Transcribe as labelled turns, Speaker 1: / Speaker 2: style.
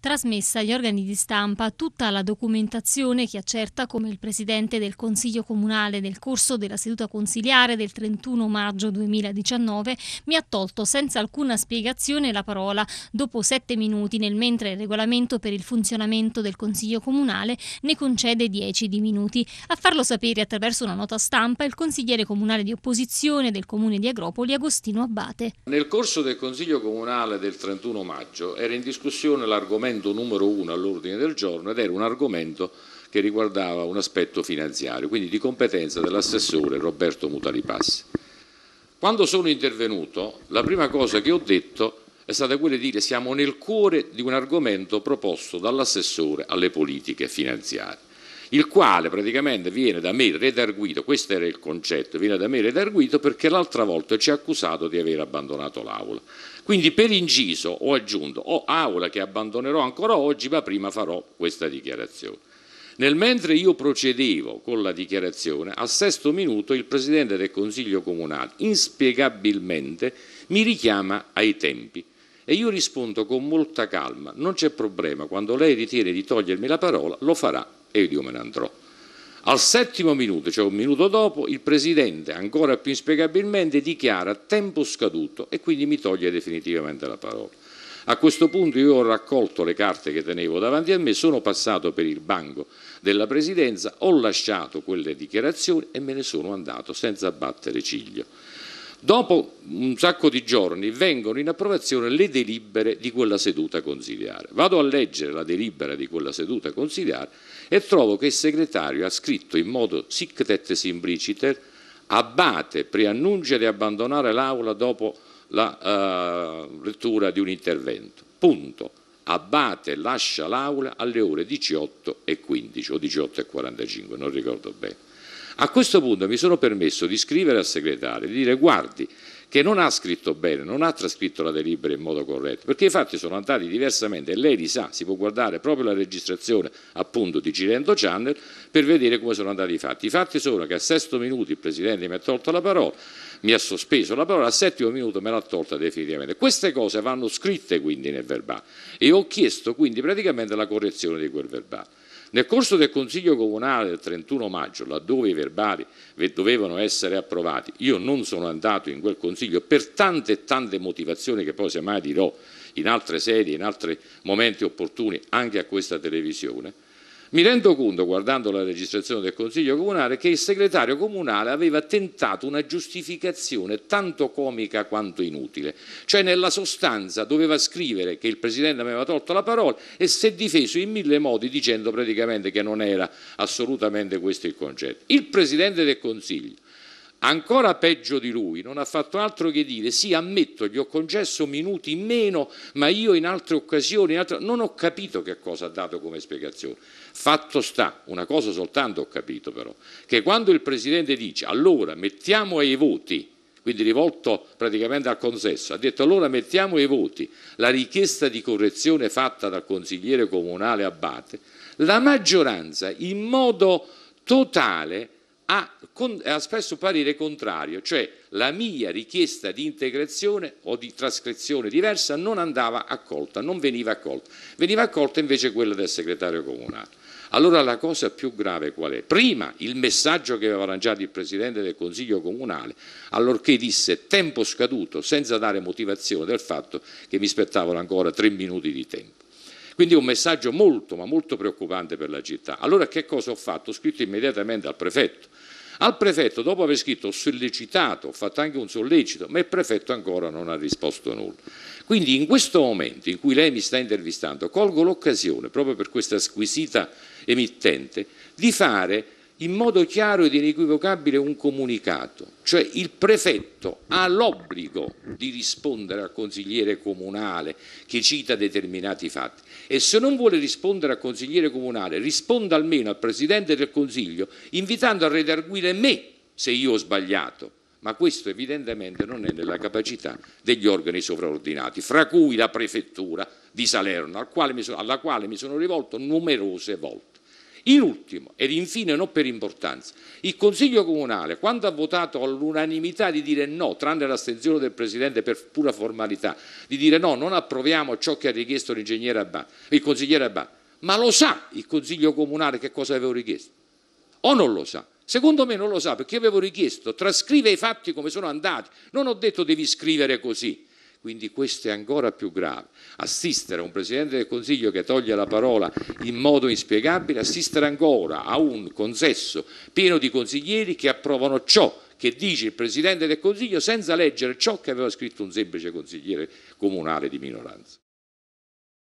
Speaker 1: trasmessa agli organi di stampa tutta la documentazione che accerta come il Presidente del Consiglio Comunale nel corso della seduta consiliare del 31 maggio 2019 mi ha tolto senza alcuna spiegazione la parola dopo sette minuti nel mentre il regolamento per il funzionamento del Consiglio Comunale ne concede dieci di minuti. A farlo sapere attraverso una nota stampa il consigliere comunale di opposizione del Comune di Agropoli Agostino Abbate. Nel corso del Consiglio Comunale del 31 maggio era in discussione l'argomento argomento numero uno all'ordine del giorno ed era un argomento che riguardava un aspetto finanziario, quindi di competenza dell'assessore Roberto Mutalipassi. Quando sono intervenuto, la prima cosa che ho detto è stata quella di dire siamo nel cuore di un argomento proposto dall'assessore alle politiche finanziarie il quale praticamente viene da me redarguito, questo era il concetto, viene da me redarguito perché l'altra volta ci ha accusato di aver abbandonato l'Aula. Quindi per inciso ho aggiunto, ho oh, Aula che abbandonerò ancora oggi, ma prima farò questa dichiarazione. Nel mentre io procedevo con la dichiarazione, al sesto minuto il Presidente del Consiglio Comunale inspiegabilmente mi richiama ai tempi e io rispondo con molta calma, non c'è problema, quando lei ritiene di togliermi la parola lo farà, e io dico me ne andrò. Al settimo minuto, cioè un minuto dopo, il Presidente, ancora più inspiegabilmente, dichiara tempo scaduto e quindi mi toglie definitivamente la parola. A questo punto io ho raccolto le carte che tenevo davanti a me, sono passato per il banco della Presidenza, ho lasciato quelle dichiarazioni e me ne sono andato senza battere ciglio. Dopo un sacco di giorni vengono in approvazione le delibere di quella seduta consigliare. Vado a leggere la delibera di quella seduta consigliare e trovo che il segretario ha scritto in modo sic sictet simpliciter abbate, preannuncia di abbandonare l'aula dopo la uh, lettura di un intervento. Punto. Abbate lascia l'aula alle ore 18 e 15 o 18 e 45, non ricordo bene. A questo punto mi sono permesso di scrivere al segretario, di dire guardi che non ha scritto bene, non ha trascritto la delibera in modo corretto, perché i fatti sono andati diversamente e lei li sa, si può guardare proprio la registrazione appunto di Cilento Channel per vedere come sono andati i fatti. I fatti sono che a sesto minuto il Presidente mi ha tolto la parola, mi ha sospeso la parola, a settimo minuto me l'ha tolta definitivamente. Queste cose vanno scritte quindi nel verbale e ho chiesto quindi praticamente la correzione di quel verbale. Nel corso del Consiglio Comunale del 31 maggio, laddove i verbali dovevano essere approvati, io non sono andato in quel Consiglio per tante e tante motivazioni che poi semmai dirò in altre sedi, in altri momenti opportuni anche a questa televisione, mi rendo conto, guardando la registrazione del Consiglio Comunale, che il segretario comunale aveva tentato una giustificazione tanto comica quanto inutile, cioè nella sostanza doveva scrivere che il Presidente aveva tolto la parola e si è difeso in mille modi dicendo praticamente che non era assolutamente questo il concetto. Il Presidente del Consiglio Ancora peggio di lui, non ha fatto altro che dire sì, ammetto, gli ho concesso minuti in meno, ma io in altre occasioni in altre... non ho capito che cosa ha dato come spiegazione. Fatto sta, una cosa soltanto ho capito però, che quando il Presidente dice allora mettiamo ai voti, quindi rivolto praticamente al consesso, ha detto allora mettiamo ai voti la richiesta di correzione fatta dal consigliere comunale Abate, la maggioranza in modo totale ha, con, ha parere contrario, cioè la mia richiesta di integrazione o di trascrizione diversa non andava accolta, non veniva accolta, veniva accolta invece quella del segretario comunale. Allora la cosa più grave qual è? Prima il messaggio che aveva lanciato il Presidente del Consiglio Comunale, allorché disse tempo scaduto senza dare motivazione del fatto che mi spettavano ancora tre minuti di tempo. Quindi è un messaggio molto, ma molto preoccupante per la città. Allora che cosa ho fatto? Ho scritto immediatamente al prefetto. Al prefetto, dopo aver scritto, ho sollecitato, ho fatto anche un sollecito, ma il prefetto ancora non ha risposto nulla. Quindi in questo momento in cui lei mi sta intervistando, colgo l'occasione, proprio per questa squisita emittente, di fare in modo chiaro ed inequivocabile un comunicato, cioè il prefetto ha l'obbligo di rispondere al consigliere comunale che cita determinati fatti e se non vuole rispondere al consigliere comunale risponda almeno al Presidente del Consiglio invitando a redarguire me se io ho sbagliato, ma questo evidentemente non è nella capacità degli organi sovraordinati, fra cui la Prefettura di Salerno, alla quale mi sono rivolto numerose volte. In ultimo, ed infine non per importanza, il Consiglio Comunale, quando ha votato all'unanimità di dire no, tranne l'astensione del Presidente per pura formalità, di dire no, non approviamo ciò che ha richiesto Abba, il consigliere Abba, ma lo sa il Consiglio Comunale che cosa avevo richiesto? O non lo sa? Secondo me non lo sa perché io avevo richiesto trascrive i fatti come sono andati, non ho detto devi scrivere così. Quindi questo è ancora più grave. Assistere a un Presidente del Consiglio che toglie la parola in modo inspiegabile, assistere ancora a un consesso pieno di consiglieri che approvano ciò che dice il Presidente del Consiglio senza leggere ciò che aveva scritto un semplice consigliere comunale di minoranza.